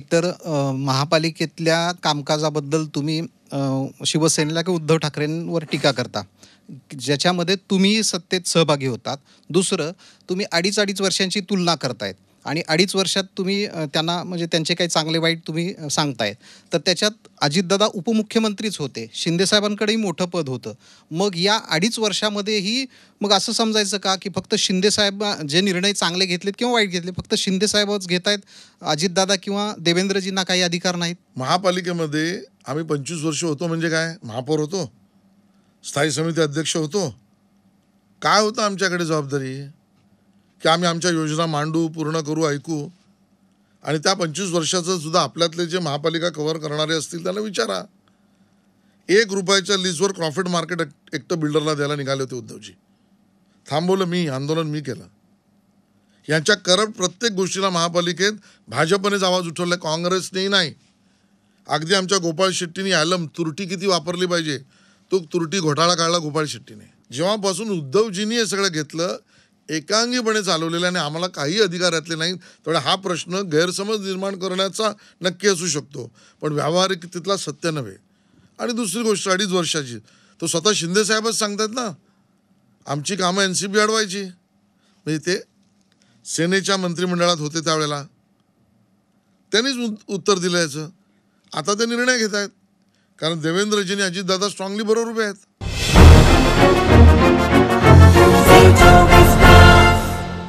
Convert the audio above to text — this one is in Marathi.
एकतर महापालिकेतल्या कामकाजाबद्दल तुम्ही शिवसेनेला किंवा उद्धव ठाकरेंवर टीका करता ज्याच्यामध्ये तुम्ही सत्तेत सहभागी होतात दुसरं तुम्ही अडीच अडीच वर्षांची तुलना करतायत आणि अडीच वर्षात तुम्ही त्यांना म्हणजे त्यांचे काही चांगले वाईट तुम्ही सांगतायत तर त्याच्यात अजितदादा उपमुख्यमंत्रीच होते शिंदेसाहेबांकडेही मोठं पद होतं मग या अडीच वर्षामध्येही मग असं समजायचं का की फक्त शिंदेसाहेब जे निर्णय चांगले घेतलेत किंवा वाईट घेतले फक्त शिंदेसाहेबच घेत आहेत अजितदादा किंवा देवेंद्रजींना काही अधिकार नाहीत महापालिकेमध्ये आम्ही पंचवीस वर्ष होतो म्हणजे काय महापौर होतो स्थायी समिती अध्यक्ष होतो काय होतं आमच्याकडे जबाबदारी की आम्ही आमच्या योजना मांडू पूर्ण करू ऐकू आणि त्या पंचवीस वर्षाचं सुद्धा आपल्यातले जे महापालिका कव्हर करणारे असतील त्यांना विचारा एक रुपयाच्या लिस्टवर प्रॉफिट मार्केट एकटं बिल्डरला द्यायला निघाले होते उद्धवजी थांबवलं मी आंदोलन मी केलं यांच्या करप्ट प्रत्येक गोष्टीला महापालिकेत भाजपनेच आवाज उठवला काँग्रेसनेही नाही अगदी आमच्या गोपाळ शेट्टीने आलम तुरटी किती वापरली पाहिजे तो तुरटी घोटाळा काढला गोपाळ शेट्टीने जेव्हापासून उद्धवजींनी हे सगळं घेतलं एकांगीपणे चालवलेलं आणि आम्हाला काही अधिकार नाही नाहीत हा प्रश्न गैरसमज निर्माण करण्याचा नक्की असू शकतो पण व्यावहारिक तिथला सत्य नव्हे आणि दुसरी गोष्ट अडीच वर्षाची तो स्वतः शिंदेसाहेबच सांगतात ना आमची कामं एन सी बी अडवायची म्हणजे ते सेनेच्या मंत्रिमंडळात होते त्यावेळेला त्यांनीच उत्तर दिलं याचं आता ते निर्णय घेत आहेत कारण देवेंद्रजीने अजितदादा स्ट्रॉंगली बरोबर उभे आहेत